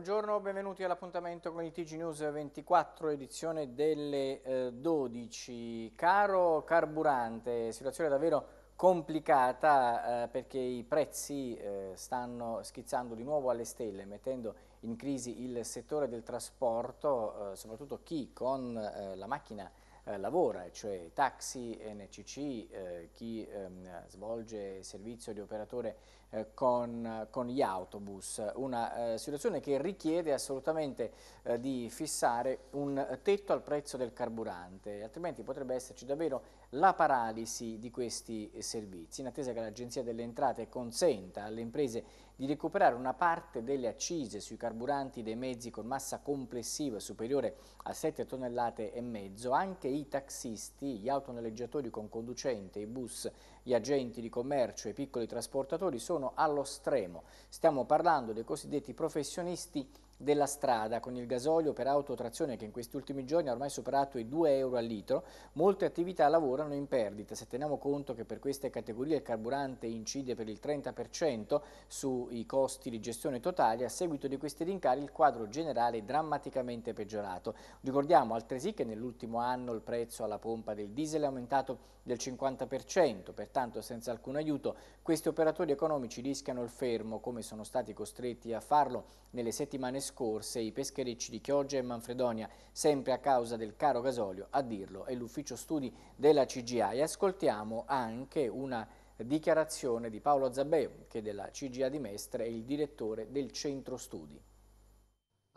Buongiorno, benvenuti all'appuntamento con il TG News 24, edizione delle eh, 12. Caro carburante, situazione davvero complicata eh, perché i prezzi eh, stanno schizzando di nuovo alle stelle, mettendo in crisi il settore del trasporto, eh, soprattutto chi con eh, la macchina eh, lavora, cioè taxi, NCC, chi ehm, svolge servizio di operatore eh, con, con, gli autobus, una eh, situazione che richiede assolutamente eh, di fissare un tetto al prezzo del carburante, altrimenti potrebbe esserci davvero la paralisi di questi servizi, in attesa che l'Agenzia delle Entrate consenta alle imprese di recuperare una parte delle accise sui carburanti dei mezzi con massa complessiva superiore a 7 tonnellate e mezzo, anche i taxisti, gli autonoleggiatori con conducente, i bus gli agenti di commercio e i piccoli trasportatori sono allo stremo. Stiamo parlando dei cosiddetti professionisti della strada con il gasolio per autotrazione che in questi ultimi giorni ha ormai superato i 2 euro al litro, molte attività lavorano in perdita. Se teniamo conto che per queste categorie il carburante incide per il 30% sui costi di gestione totale, a seguito di questi rincari il quadro generale è drammaticamente peggiorato. Ricordiamo altresì che nell'ultimo anno il prezzo alla pompa del diesel è aumentato del 50%, pertanto senza alcun aiuto questi operatori economici rischiano il fermo come sono stati costretti a farlo nelle settimane scorse i pescherecci di Chioggia e Manfredonia, sempre a causa del caro gasolio, a dirlo è l'ufficio studi della CGA e ascoltiamo anche una dichiarazione di Paolo Zabbeo che della CGA di Mestre è il direttore del centro studi.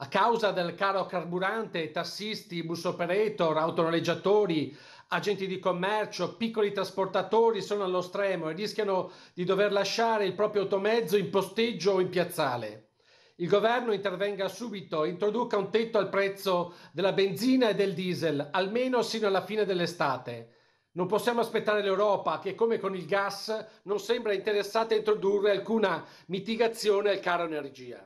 A causa del caro carburante, tassisti, bus operator, autonoleggiatori agenti di commercio, piccoli trasportatori sono allo stremo e rischiano di dover lasciare il proprio automezzo in posteggio o in piazzale. Il governo intervenga subito, introduca un tetto al prezzo della benzina e del diesel, almeno sino alla fine dell'estate. Non possiamo aspettare l'Europa che, come con il gas, non sembra interessata a introdurre alcuna mitigazione al caro energia.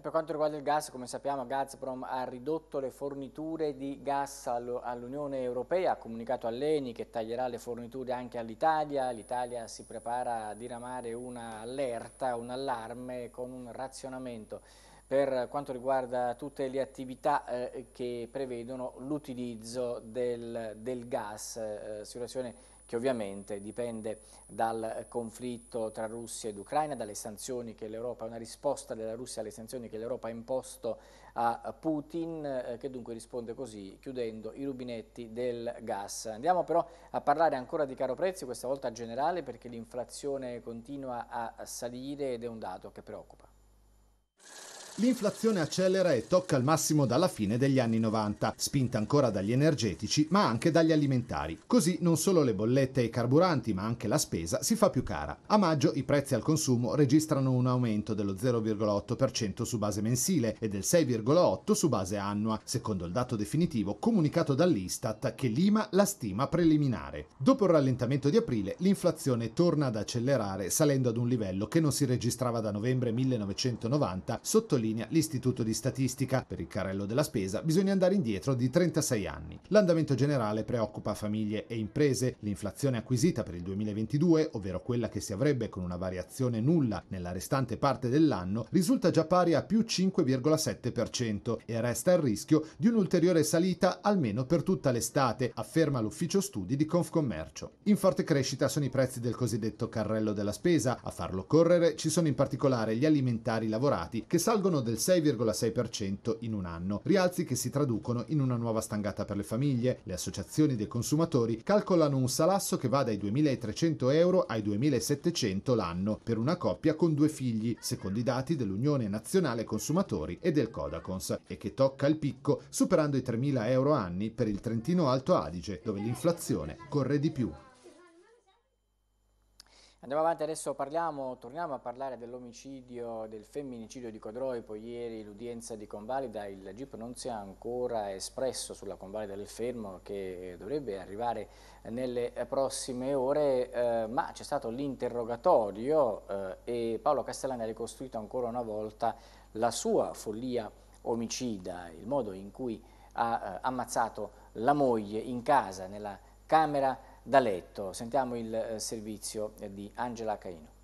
E per quanto riguarda il gas, come sappiamo Gazprom ha ridotto le forniture di gas all'Unione Europea, ha comunicato all'ENI che taglierà le forniture anche all'Italia, l'Italia si prepara a diramare un'allerta, un allarme con un razionamento per quanto riguarda tutte le attività eh, che prevedono l'utilizzo del, del, gas, eh, situazione che ovviamente dipende dal conflitto tra Russia ed Ucraina, dalle sanzioni che l'Europa, una risposta della Russia alle sanzioni che l'Europa ha imposto a Putin, eh, che dunque risponde così, chiudendo i rubinetti del gas. Andiamo però a parlare ancora di caro prezzi, questa volta generale, perché l'inflazione continua a salire ed è un dato che preoccupa. L'inflazione accelera e tocca il massimo dalla fine degli anni 90, spinta ancora dagli energetici ma anche dagli alimentari. Così non solo le bollette e i carburanti ma anche la spesa si fa più cara. A maggio i prezzi al consumo registrano un aumento dello 0,8% su base mensile e del 6,8% su base annua, secondo il dato definitivo comunicato dall'Istat che lima la stima preliminare. Dopo il rallentamento di aprile l'inflazione torna ad accelerare salendo ad un livello che non si registrava da novembre 1990 sotto il sottolinea l'Istituto di Statistica. Per il carrello della spesa bisogna andare indietro di 36 anni. L'andamento generale preoccupa famiglie e imprese, l'inflazione acquisita per il 2022, ovvero quella che si avrebbe con una variazione nulla nella restante parte dell'anno, risulta già pari a più 5,7% e resta il rischio di un'ulteriore salita almeno per tutta l'estate, afferma l'ufficio studi di Confcommercio. In forte crescita sono i prezzi del cosiddetto carrello della spesa, a farlo correre ci sono in particolare gli alimentari lavorati che salgono salgono del 6,6% in un anno, rialzi che si traducono in una nuova stangata per le famiglie. Le associazioni dei consumatori calcolano un salasso che va dai 2.300 euro ai 2.700 l'anno per una coppia con due figli, secondo i dati dell'Unione Nazionale Consumatori e del Codacons, e che tocca il picco superando i 3.000 euro anni per il Trentino Alto Adige, dove l'inflazione corre di più. Andiamo avanti, adesso parliamo, torniamo a parlare dell'omicidio, del femminicidio di Codroi, Codroipo. Ieri l'udienza di convalida, il GIP non si è ancora espresso sulla convalida del fermo che dovrebbe arrivare nelle prossime ore, eh, ma c'è stato l'interrogatorio eh, e Paolo Castellani ha ricostruito ancora una volta la sua follia omicida, il modo in cui ha eh, ammazzato la moglie in casa, nella camera di da letto. Sentiamo il eh, servizio di Angela Caino.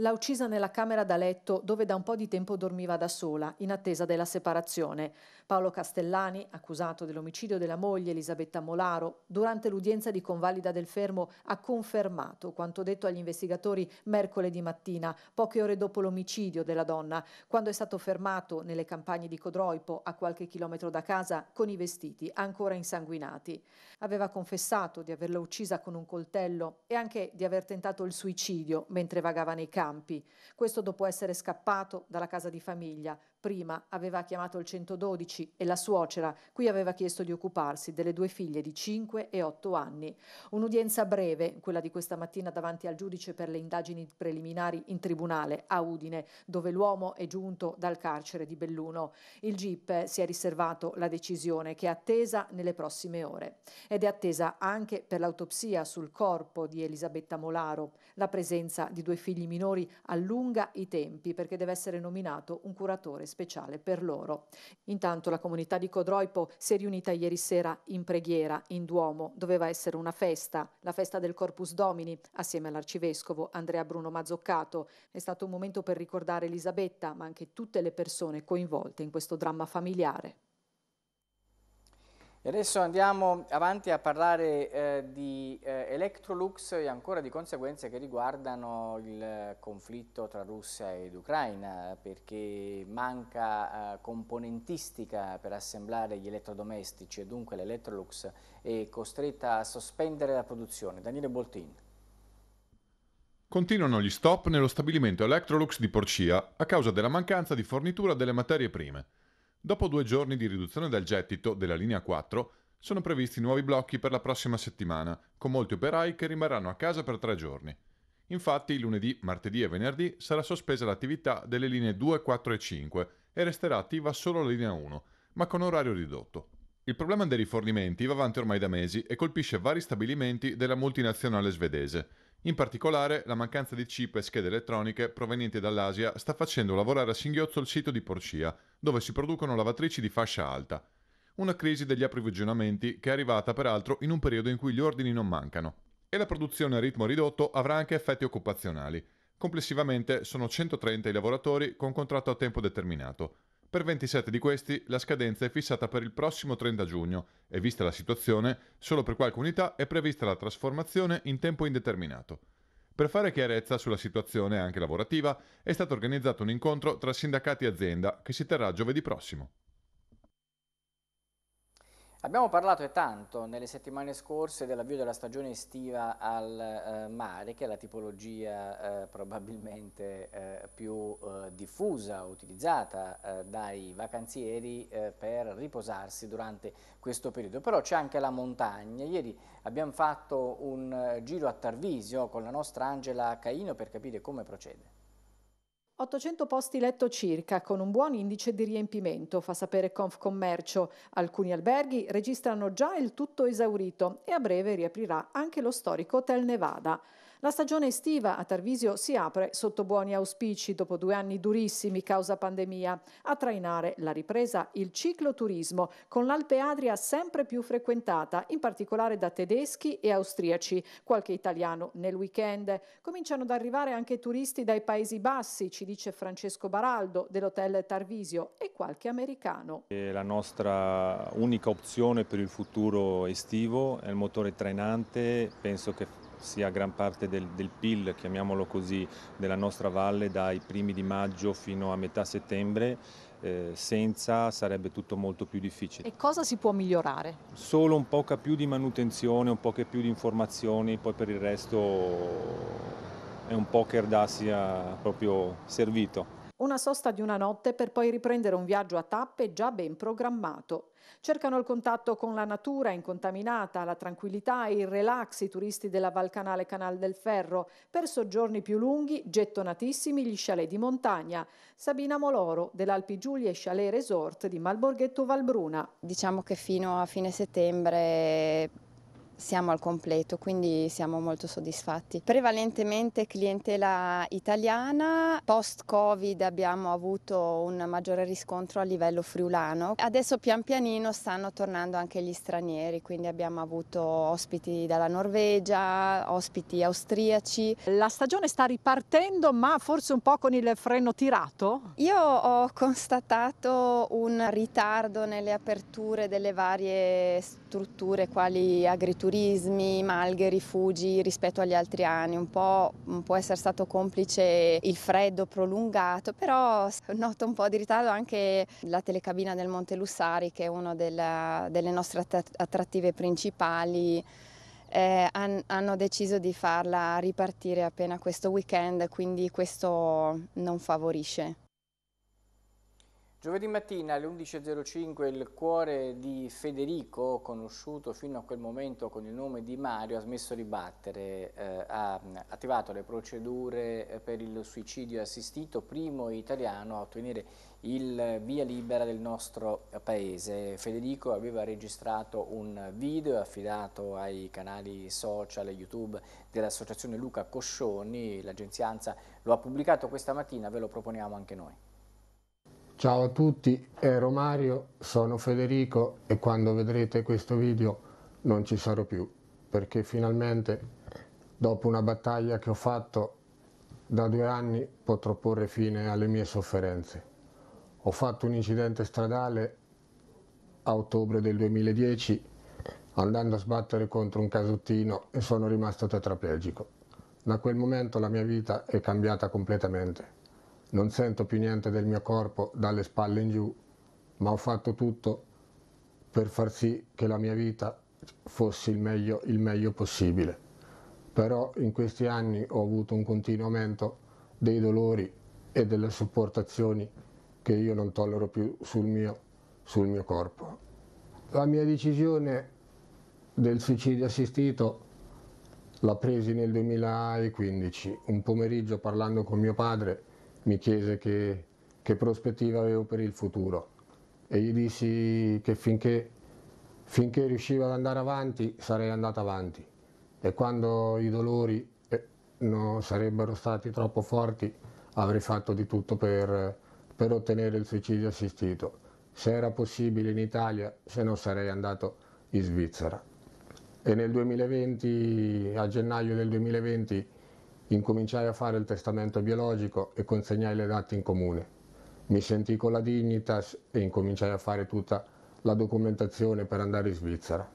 L'ha uccisa nella camera da letto dove da un po' di tempo dormiva da sola, in attesa della separazione. Paolo Castellani, accusato dell'omicidio della moglie Elisabetta Molaro, durante l'udienza di convalida del fermo ha confermato quanto detto agli investigatori mercoledì mattina, poche ore dopo l'omicidio della donna, quando è stato fermato nelle campagne di Codroipo, a qualche chilometro da casa, con i vestiti ancora insanguinati. Aveva confessato di averla uccisa con un coltello e anche di aver tentato il suicidio mentre vagava nei campi campi, questo dopo essere scappato dalla casa di famiglia Prima aveva chiamato il 112 e la suocera, qui aveva chiesto di occuparsi delle due figlie di 5 e 8 anni. Un'udienza breve, quella di questa mattina davanti al giudice per le indagini preliminari in tribunale a Udine, dove l'uomo è giunto dal carcere di Belluno. Il GIP si è riservato la decisione che è attesa nelle prossime ore ed è attesa anche per l'autopsia sul corpo di Elisabetta Molaro. La presenza di due figli minori allunga i tempi perché deve essere nominato un curatore speciale speciale per loro. Intanto la comunità di Codroipo si è riunita ieri sera in preghiera in Duomo. Doveva essere una festa, la festa del Corpus Domini, assieme all'arcivescovo Andrea Bruno Mazzoccato. È stato un momento per ricordare Elisabetta, ma anche tutte le persone coinvolte in questo dramma familiare. E adesso andiamo avanti a parlare eh, di eh, Electrolux e ancora di conseguenze che riguardano il conflitto tra Russia ed Ucraina, perché manca eh, componentistica per assemblare gli elettrodomestici e dunque l'Electrolux è costretta a sospendere la produzione. Daniele Boltin. Continuano gli stop nello stabilimento Electrolux di Porcia a causa della mancanza di fornitura delle materie prime. Dopo due giorni di riduzione del gettito della linea 4, sono previsti nuovi blocchi per la prossima settimana, con molti operai che rimarranno a casa per tre giorni. Infatti, lunedì, martedì e venerdì sarà sospesa l'attività delle linee 2, 4 e 5 e resterà attiva solo la linea 1, ma con orario ridotto. Il problema dei rifornimenti va avanti ormai da mesi e colpisce vari stabilimenti della multinazionale svedese. In particolare, la mancanza di chip e schede elettroniche provenienti dall'Asia sta facendo lavorare a singhiozzo il sito di Porcia, dove si producono lavatrici di fascia alta. Una crisi degli approvvigionamenti che è arrivata peraltro in un periodo in cui gli ordini non mancano. E la produzione a ritmo ridotto avrà anche effetti occupazionali. Complessivamente sono 130 i lavoratori con contratto a tempo determinato, per 27 di questi la scadenza è fissata per il prossimo 30 giugno e vista la situazione, solo per qualche unità è prevista la trasformazione in tempo indeterminato. Per fare chiarezza sulla situazione anche lavorativa è stato organizzato un incontro tra sindacati e azienda che si terrà giovedì prossimo. Abbiamo parlato tanto nelle settimane scorse dell'avvio della stagione estiva al eh, mare, che è la tipologia eh, probabilmente eh, più eh, diffusa, utilizzata eh, dai vacanzieri eh, per riposarsi durante questo periodo. Però c'è anche la montagna. Ieri abbiamo fatto un giro a Tarvisio con la nostra Angela Caino per capire come procede. 800 posti letto circa, con un buon indice di riempimento, fa sapere Confcommercio. Alcuni alberghi registrano già il tutto esaurito e a breve riaprirà anche lo storico Hotel Nevada. La stagione estiva a Tarvisio si apre sotto buoni auspici dopo due anni durissimi causa pandemia. A trainare la ripresa il cicloturismo, con l'Alpe Adria sempre più frequentata, in particolare da tedeschi e austriaci, qualche italiano nel weekend. Cominciano ad arrivare anche turisti dai Paesi Bassi, ci dice Francesco Baraldo dell'hotel Tarvisio, e qualche americano. La nostra unica opzione per il futuro estivo è il motore trainante, penso che sia gran parte del, del, PIL, chiamiamolo così, della nostra valle dai primi di maggio fino a metà settembre, eh, senza sarebbe tutto molto più difficile. E cosa si può migliorare? Solo un po' più di manutenzione, un po' più di informazioni, poi per il resto è un poker da sia proprio servito. Una sosta di una notte per poi riprendere un viaggio a tappe già ben programmato. Cercano il contatto con la natura incontaminata, la tranquillità e il relax i turisti della Valcanale Canal del Ferro per soggiorni più lunghi, gettonatissimi gli chalet di montagna. Sabina Moloro dell'Alpi Giulia Chalet Resort di Malborghetto Valbruna. Diciamo che fino a fine settembre siamo al completo, quindi siamo molto soddisfatti. Prevalentemente clientela italiana, post-Covid abbiamo avuto un maggiore riscontro a livello friulano. Adesso pian pianino stanno tornando anche gli stranieri, quindi abbiamo avuto ospiti dalla Norvegia, ospiti austriaci. La stagione sta ripartendo, ma forse un po' con il freno tirato? Io ho constatato un ritardo nelle aperture delle varie strutture strutture quali agriturismi, malghe, rifugi rispetto agli altri anni. Un po' può essere stato complice il freddo prolungato, però noto un po' di ritardo anche la telecabina del Monte Lussari, che è una della, delle nostre attrattive principali. Eh, han, hanno deciso di farla ripartire appena questo weekend, quindi questo non favorisce. Giovedì mattina alle 11.05 il cuore di Federico, conosciuto fino a quel momento con il nome di Mario, ha smesso di battere, eh, ha attivato le procedure per il suicidio assistito, primo italiano a ottenere il via libera del nostro paese. Federico aveva registrato un video affidato ai canali social e YouTube dell'associazione Luca Coscioni, l'agenzia lo ha pubblicato questa mattina, ve lo proponiamo anche noi. Ciao a tutti, ero Mario, sono Federico e quando vedrete questo video non ci sarò più perché finalmente dopo una battaglia che ho fatto da due anni potrò porre fine alle mie sofferenze. Ho fatto un incidente stradale a ottobre del 2010 andando a sbattere contro un casottino e sono rimasto tetraplegico. Da quel momento la mia vita è cambiata completamente non sento più niente del mio corpo dalle spalle in giù, ma ho fatto tutto per far sì che la mia vita fosse il meglio, il meglio possibile. Però in questi anni ho avuto un continuo aumento dei dolori e delle sopportazioni che io non tollero più sul mio, sul mio corpo. La mia decisione del suicidio assistito l'ho presi nel 2015, un pomeriggio parlando con mio padre mi chiese che, che prospettiva avevo per il futuro e gli dissi che finché, finché riuscivo ad andare avanti sarei andato avanti e quando i dolori eh, non sarebbero stati troppo forti avrei fatto di tutto per, per ottenere il suicidio assistito. Se era possibile in Italia, se no sarei andato in Svizzera. E nel 2020, a gennaio del 2020, Incominciai a fare il testamento biologico e consegnai le date in comune. Mi sentii con la dignitas e incominciai a fare tutta la documentazione per andare in Svizzera.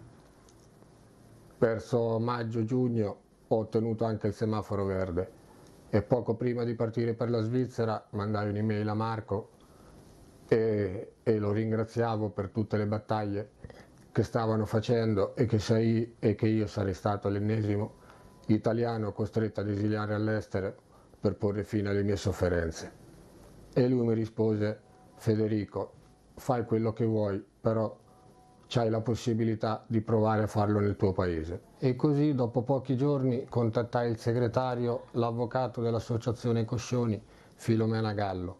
Verso maggio-giugno ho ottenuto anche il semaforo verde e poco prima di partire per la Svizzera mandai un'email a Marco e, e, lo ringraziavo per tutte le battaglie che stavano facendo e che, sei, e che io sarei stato l'ennesimo italiano costretto ad esiliare all'estero per porre fine alle mie sofferenze. E lui mi rispose, Federico, fai quello che vuoi, però c'hai la possibilità di provare a farlo nel tuo paese. E così dopo pochi giorni contattai il segretario, l'avvocato dell'associazione Coscioni, Filomena Gallo,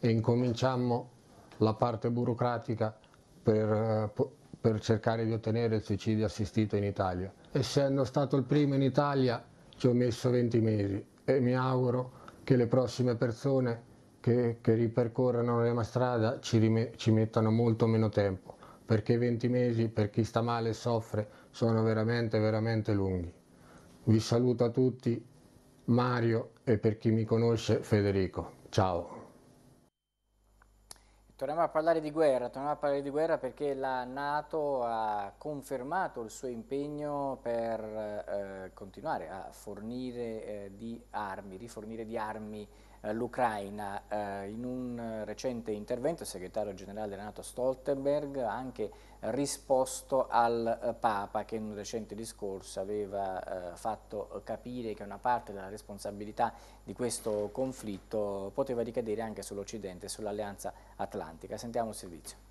e incominciammo la parte burocratica per, eh, per cercare di ottenere il suicidio assistito in Italia essendo stato il primo in Italia ci ho messo 20 mesi e mi auguro che le prossime persone che, che ripercorrono la mia strada ci, ci mettano molto meno tempo, perché 20 mesi per chi sta male e soffre sono veramente, veramente lunghi. Vi saluto a tutti, Mario e per chi mi conosce Federico. Ciao. Torniamo a parlare di guerra, torniamo a parlare di guerra perché la Nato ha confermato il suo impegno per eh, continuare a fornire eh, di armi, rifornire di armi eh, l'Ucraina. Eh, in un eh, recente intervento il segretario generale Renato Stoltenberg ha anche risposto al Papa che in un recente discorso aveva fatto capire che una parte della responsabilità di questo conflitto poteva ricadere anche sull'Occidente e sull'Alleanza Atlantica. Sentiamo il servizio.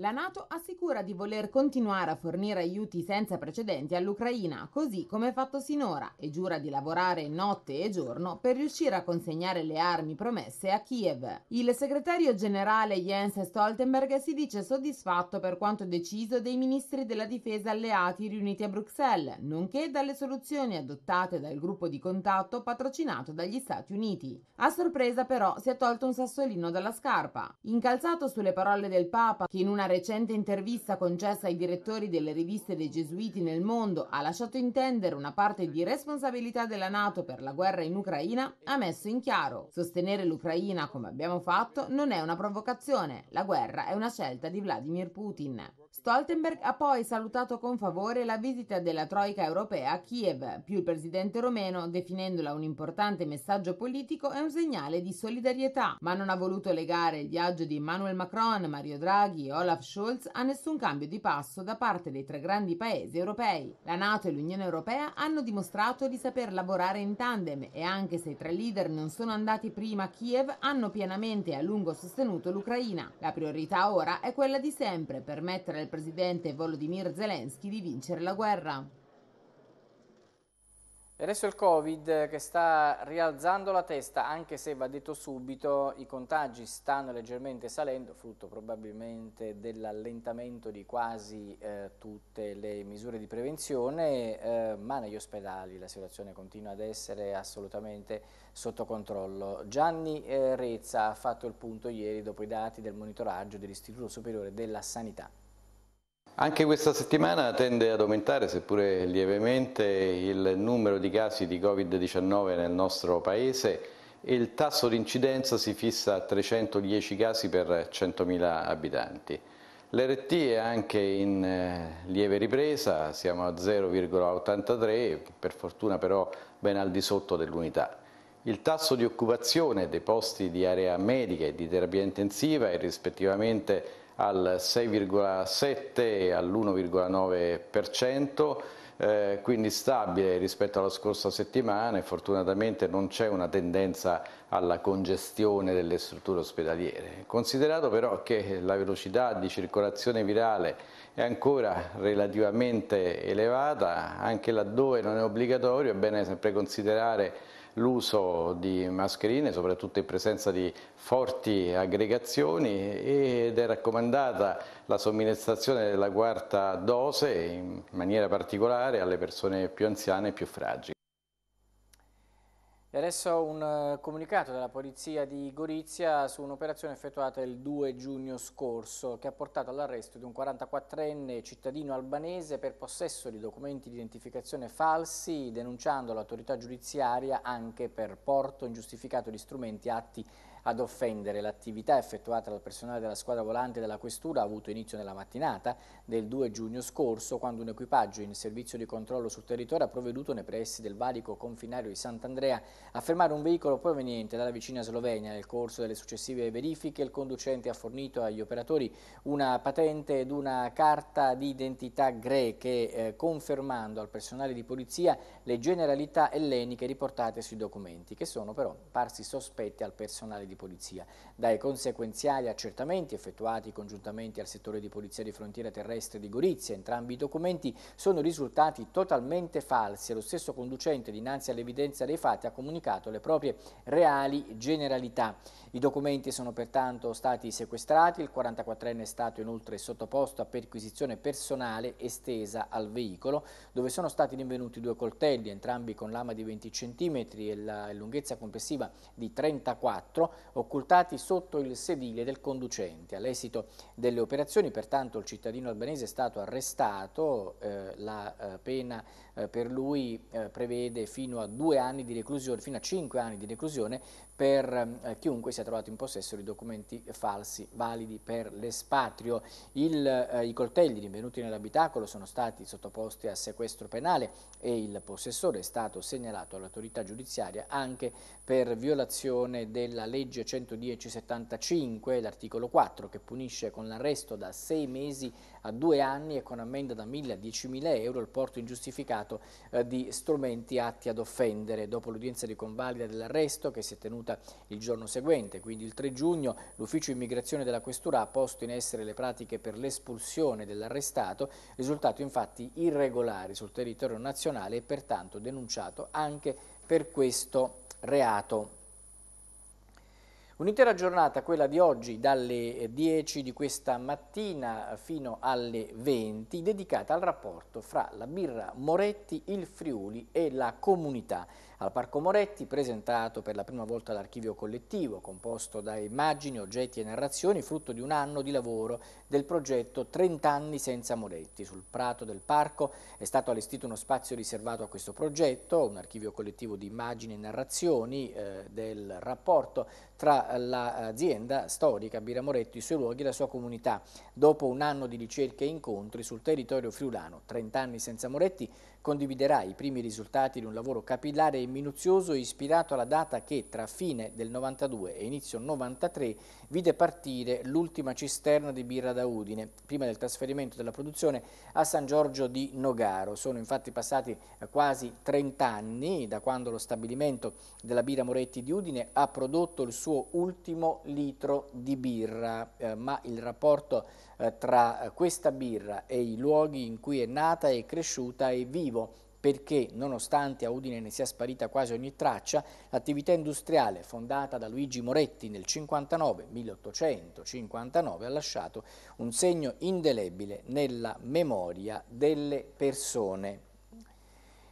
La NATO assicura di voler continuare a fornire aiuti senza precedenti all'Ucraina, così come fatto sinora, e giura di lavorare notte e giorno per riuscire a consegnare le armi promesse a Kiev. Il segretario generale Jens Stoltenberg si dice soddisfatto per quanto deciso dei ministri della difesa alleati riuniti a Bruxelles, nonché dalle soluzioni adottate dal gruppo di contatto patrocinato dagli Stati Uniti. A sorpresa però si è tolto un sassolino dalla scarpa. Incalzato sulle parole del Papa che in una recente intervista concessa ai direttori delle riviste dei gesuiti nel mondo ha lasciato intendere una parte di responsabilità della Nato per la guerra in Ucraina, ha messo in chiaro sostenere l'Ucraina come abbiamo fatto non è una provocazione, la guerra è una scelta di Vladimir Putin. Stoltenberg ha poi salutato con favore la visita della Troica europea a Kiev, più il presidente romeno, definendola un importante messaggio politico e un segnale di solidarietà, ma non ha voluto legare il viaggio di Emmanuel Macron, Mario Draghi e Olaf Scholz a nessun cambio di passo da parte dei tre grandi paesi europei. La Nato e l'Unione Europea hanno dimostrato di saper lavorare in tandem e anche se i tre leader non sono andati prima a Kiev, hanno pienamente e a lungo sostenuto l'Ucraina. La priorità ora è quella di sempre permettere al del presidente Volodymyr Zelensky di vincere la guerra. E adesso il Covid eh, che sta rialzando la testa, anche se va detto subito, i contagi stanno leggermente salendo, frutto probabilmente dell'allentamento di quasi eh, tutte le misure di prevenzione, eh, ma negli ospedali la situazione continua ad essere assolutamente sotto controllo. Gianni eh, Rezza ha fatto il punto ieri dopo i dati del monitoraggio dell'Istituto Superiore della Sanità. Anche questa settimana tende ad aumentare, seppure lievemente, il numero di casi di Covid-19 nel nostro Paese e il tasso di incidenza si fissa a 310 casi per 100.000 abitanti. L'RT è anche in eh, lieve ripresa, siamo a 0,83, per fortuna però ben al di sotto dell'unità. Il tasso di occupazione dei posti di area medica e di terapia intensiva è rispettivamente al 6,7 e all'1,9%, eh, quindi stabile rispetto alla scorsa settimana e fortunatamente non c'è una tendenza alla congestione delle strutture ospedaliere. Considerato però che la velocità di circolazione virale è ancora relativamente elevata, anche laddove non è obbligatorio è bene sempre considerare l'uso di mascherine, soprattutto in presenza di forti aggregazioni ed è raccomandata la somministrazione della quarta dose in maniera particolare alle persone più anziane e più fragili. E adesso un eh, comunicato della polizia di Gorizia su un'operazione effettuata il 2 giugno scorso che ha portato all'arresto di un 44enne cittadino albanese per possesso di documenti di identificazione falsi, denunciando l'autorità giudiziaria anche per porto ingiustificato di strumenti atti ad offendere. L'attività effettuata dal personale della squadra volante della Questura ha avuto inizio nella mattinata del 2 giugno scorso, quando un equipaggio in servizio di controllo sul territorio ha provveduto nei pressi del valico confinario di Sant'Andrea a fermare un veicolo proveniente dalla vicina Slovenia. Nel corso delle successive verifiche il conducente ha fornito agli operatori una patente ed una carta di identità greche, eh, confermando al personale di polizia le generalità elleniche riportate sui documenti, che sono però parsi sospetti al personale di polizia polizia. Dai conseguenziali accertamenti effettuati congiuntamente al settore di polizia di frontiera terrestre di Gorizia, entrambi i documenti sono risultati totalmente falsi e lo stesso conducente dinanzi all'evidenza dei fatti ha comunicato le proprie reali generalità. I documenti sono pertanto stati sequestrati, il 44enne è stato inoltre sottoposto a perquisizione personale estesa al veicolo, dove sono stati rinvenuti due coltelli, entrambi con lama di 20 cm e la lunghezza complessiva di 34, occultati sotto il sedile del conducente. All'esito delle operazioni, pertanto, il cittadino albanese è stato arrestato, eh, la eh, pena eh, per lui eh, prevede fino a, anni reclusione, fino a 5 anni di reclusione per eh, chiunque sia trovato in possesso di documenti falsi validi per l'espatrio. Eh, I coltelli rinvenuti nell'abitacolo sono stati sottoposti a sequestro penale e il possessore è stato segnalato all'autorità giudiziaria anche per violazione della legge 110-75, l'articolo 4, che punisce con l'arresto da sei mesi a due anni e con ammenda da 1.000 a 10.000 euro il porto ingiustificato eh, di strumenti atti ad offendere. Dopo l'udienza di convalida dell'arresto che si è tenuta giunta il giorno seguente, quindi il 3 giugno, l'ufficio immigrazione della Questura ha posto in essere le pratiche per l'espulsione dell'arrestato, risultato infatti irregolare sul territorio nazionale e pertanto denunciato anche per questo reato. Un'intera giornata, quella di oggi, dalle 10 eh, di questa mattina fino alle 20, dedicata al rapporto fra la birra Moretti, il Friuli e la comunità. Al Parco Moretti, presentato per la prima volta l'archivio collettivo, composto da immagini, oggetti e narrazioni, frutto di un anno di lavoro del progetto 30 anni senza Moretti. Sul prato del parco è stato allestito uno spazio riservato a questo progetto, un archivio collettivo di immagini e narrazioni eh, del rapporto tra l'azienda storica Bira Moretti, i suoi luoghi e la sua comunità. Dopo un anno di ricerche e incontri sul territorio friulano, 30 anni senza Moretti, condividerà i primi risultati di un lavoro capillare e minuzioso ispirato alla data che tra fine del 92 e inizio 93 vide partire l'ultima cisterna di birra da Udine, prima del trasferimento della produzione a San Giorgio di Nogaro. Sono infatti passati eh, quasi 30 anni da quando lo stabilimento della birra Moretti di Udine ha prodotto il suo ultimo litro di birra, eh, ma il rapporto eh, tra eh, questa birra e i luoghi in cui è nata e cresciuta e vivo perché nonostante a Udine ne sia sparita quasi ogni traccia, l'attività industriale fondata da Luigi Moretti nel 59, 1859 ha lasciato un segno indelebile nella memoria delle persone.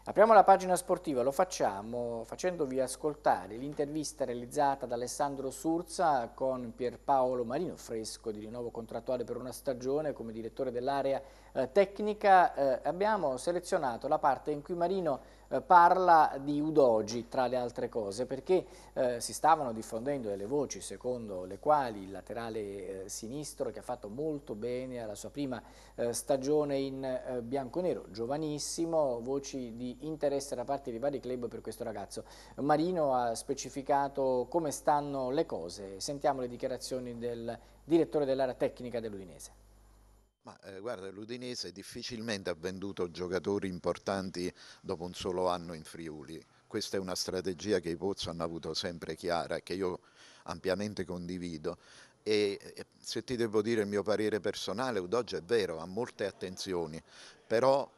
Apriamo la pagina sportiva, lo facciamo facendovi ascoltare l'intervista realizzata da Alessandro Surza con Pierpaolo Marino Fresco di rinnovo contrattuale per una stagione come direttore dell'area eh, tecnica. Eh, abbiamo selezionato la parte in cui Marino eh, parla di Udogi tra le altre cose perché eh, si stavano diffondendo delle voci secondo le quali il laterale eh, sinistro che ha fatto molto bene alla sua prima eh, stagione in eh, bianconero, giovanissimo, voci di interesse da parte di vari club per questo ragazzo. Marino ha specificato come stanno le cose, sentiamo le dichiarazioni del direttore dell'area tecnica dell'Udinese. Ma eh, guarda, l'Udinese difficilmente ha venduto giocatori importanti dopo un solo anno in Friuli. Questa è una strategia che i Pozzo hanno avuto sempre chiara e che io ampiamente condivido. E, e eh, se ti devo dire il mio parere personale, Udoggio è vero, ha molte attenzioni, però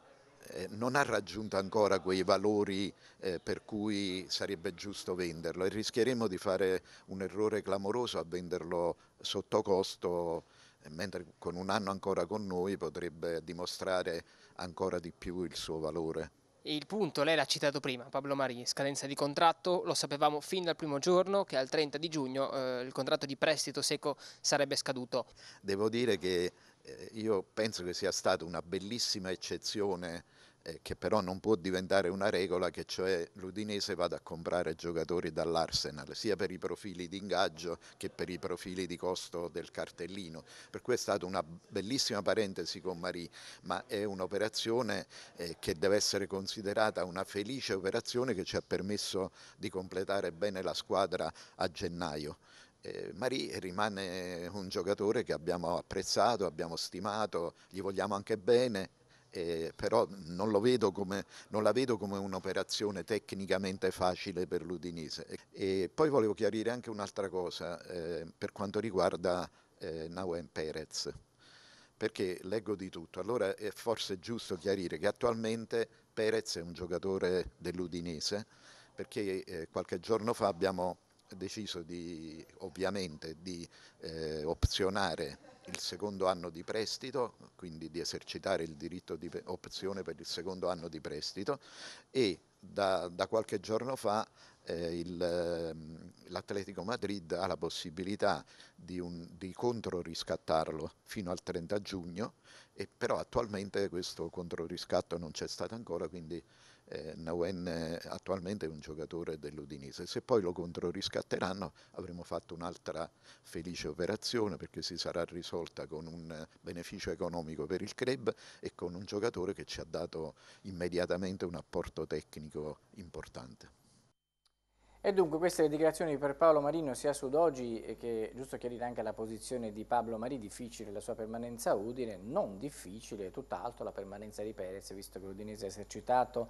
eh, non ha raggiunto ancora quei valori eh, per cui sarebbe giusto venderlo e rischieremo di fare un errore clamoroso a venderlo sotto costo mentre con un anno ancora con noi potrebbe dimostrare ancora di più il suo valore. Il punto, lei l'ha citato prima, Pablo Marini, scadenza di contratto, lo sapevamo fin dal primo giorno che al 30 di giugno eh, il contratto di prestito secco sarebbe scaduto. Devo dire che eh, io penso che sia stata una bellissima eccezione eh, che però non può diventare una regola che cioè l'Udinese vada a comprare giocatori dall'Arsenal, sia per i profili di ingaggio che per i profili di costo del cartellino. Per cui è stata una bellissima parentesi con Marie, ma è un'operazione eh, che deve essere considerata una felice operazione che ci ha permesso di completare bene la squadra a gennaio. Eh, Marie rimane un giocatore che abbiamo apprezzato, abbiamo stimato, gli vogliamo anche bene, eh, però non, come, non, la vedo come un'operazione tecnicamente facile per l'Udinese. E poi volevo chiarire anche un'altra cosa eh, per quanto riguarda eh, Nauen Perez, perché leggo di tutto, allora è forse giusto chiarire che attualmente Perez è un giocatore dell'Udinese, perché eh, qualche giorno fa abbiamo deciso di, ovviamente di eh, opzionare il secondo anno di prestito, quindi di esercitare il diritto di opzione per il secondo anno di prestito e da, da qualche giorno fa eh, ehm, l'Atletico Madrid ha la possibilità di, un, di controriscattarlo fino al 30 giugno, e però attualmente questo controriscatto non c'è stato ancora, quindi eh, Nauen eh, attualmente è un giocatore dell'Udinese. Se poi lo controriscatteranno avremo fatto un'altra felice operazione perché si sarà risolta con un eh, beneficio economico per il club e con un giocatore che ci ha dato immediatamente un apporto tecnico importante. E dunque queste le dichiarazioni per Paolo Marino sia su Doggi che giusto chiarire anche la posizione di Pablo Marì, difficile la sua permanenza a Udine, non difficile tutt'altro la permanenza di Perez visto che l'Udinese ha esercitato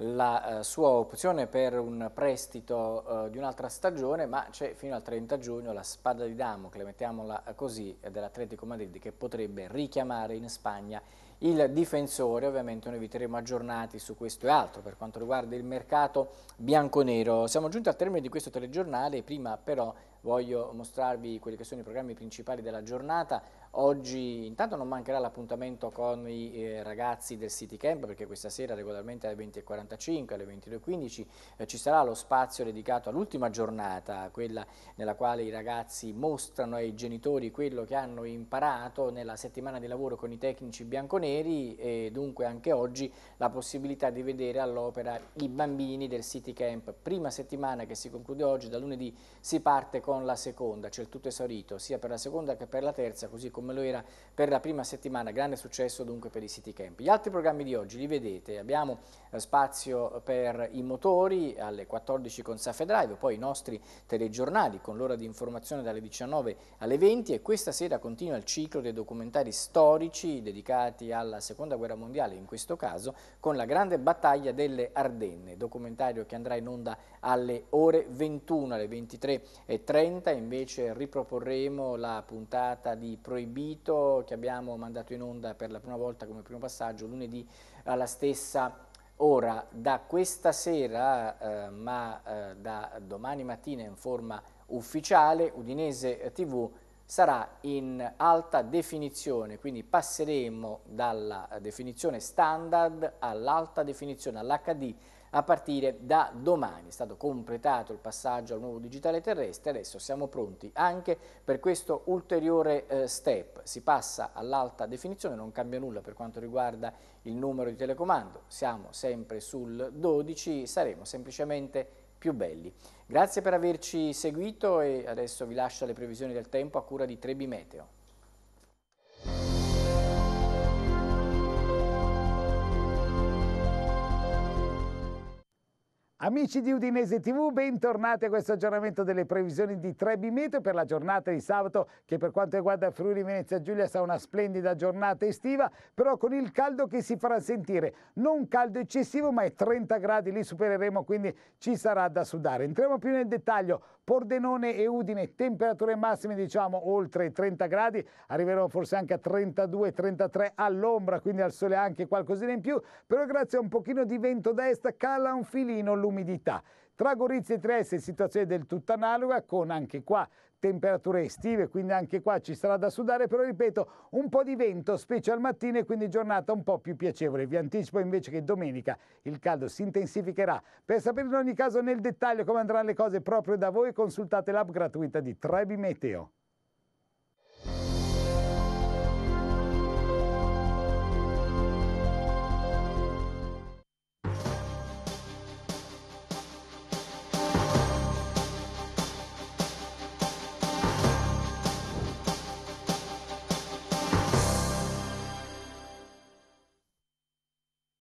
la eh, sua opzione per un prestito eh, di un'altra stagione ma c'è fino al 30 giugno la spada di Damocle, mettiamola eh, così, eh, dell'Atletico Madrid che potrebbe richiamare in Spagna il difensore, ovviamente noi vi terremo aggiornati su questo e altro per quanto riguarda il mercato bianco-nero. Siamo giunti al termine di questo telegiornale, prima però voglio mostrarvi quelli che sono i programmi principali della giornata. Oggi intanto non mancherà l'appuntamento con i eh, ragazzi del City Camp perché questa sera regolarmente alle 20.45, alle 22.15 eh, ci sarà lo spazio dedicato all'ultima giornata, quella nella quale i ragazzi mostrano ai genitori quello che hanno imparato nella settimana di lavoro con i tecnici bianconeri e dunque anche oggi la possibilità di vedere all'opera i bambini del City Camp. Prima settimana che si conclude oggi, da lunedì si parte con con la seconda, cioè il tutto esaurito, sia per la seconda che per la terza, così come lo era per la prima settimana, grande successo dunque per i City Camp. Gli altri programmi di oggi li vedete, abbiamo eh, spazio eh, per i motori alle 14 con Safe Drive, poi i nostri telegiornali con l'ora di informazione dalle 19 alle 20 e questa sera continua il ciclo dei documentari storici dedicati alla seconda guerra mondiale, in questo caso con la grande battaglia delle Ardenne, documentario che andrà in onda alle ore 21, alle 23.30 30 invece riproporremo la puntata di Proibito che abbiamo mandato in onda per la prima volta come primo passaggio lunedì alla stessa ora da questa sera eh, ma eh, da domani mattina in forma ufficiale Udinese TV sarà in alta definizione, quindi passeremo dalla definizione standard all'alta definizione, all'HD, a partire da domani. È stato completato il passaggio al nuovo digitale terrestre, adesso siamo pronti anche per questo ulteriore eh, step. Si passa all'alta definizione, non cambia nulla per quanto riguarda il numero di telecomando, siamo sempre sul 12, saremo semplicemente più belli. Grazie per averci seguito e adesso vi lascio le previsioni del tempo a cura di Trebi Meteo. Amici di Udinese TV, bentornati a questo aggiornamento delle previsioni di Trebi Meteo per la giornata di sabato che per quanto riguarda Friuli Venezia Giulia sarà una splendida giornata estiva, però con il caldo che si farà sentire, non caldo eccessivo ma è 30 gradi, li supereremo quindi ci sarà da sudare. Entriamo più nel dettaglio, Pordenone e Udine, temperature massime diciamo oltre 30 gradi, arriveremo forse anche a 32-33 all'ombra, quindi al sole anche qualcosina in più, però grazie a un pochino di vento d'est cala un filino luminoso umidità. Tra Gorizia e Trieste situazione del tutto analoga con anche qua temperature estive, quindi anche qua ci sarà da sudare, però ripeto, un po' di vento, specie al mattino e quindi giornata un po' più piacevole. Vi anticipo invece che domenica il caldo si intensificherà. Per sapere in ogni caso nel dettaglio come andranno le cose proprio da voi, consultate l'app gratuita di Trebi Meteo.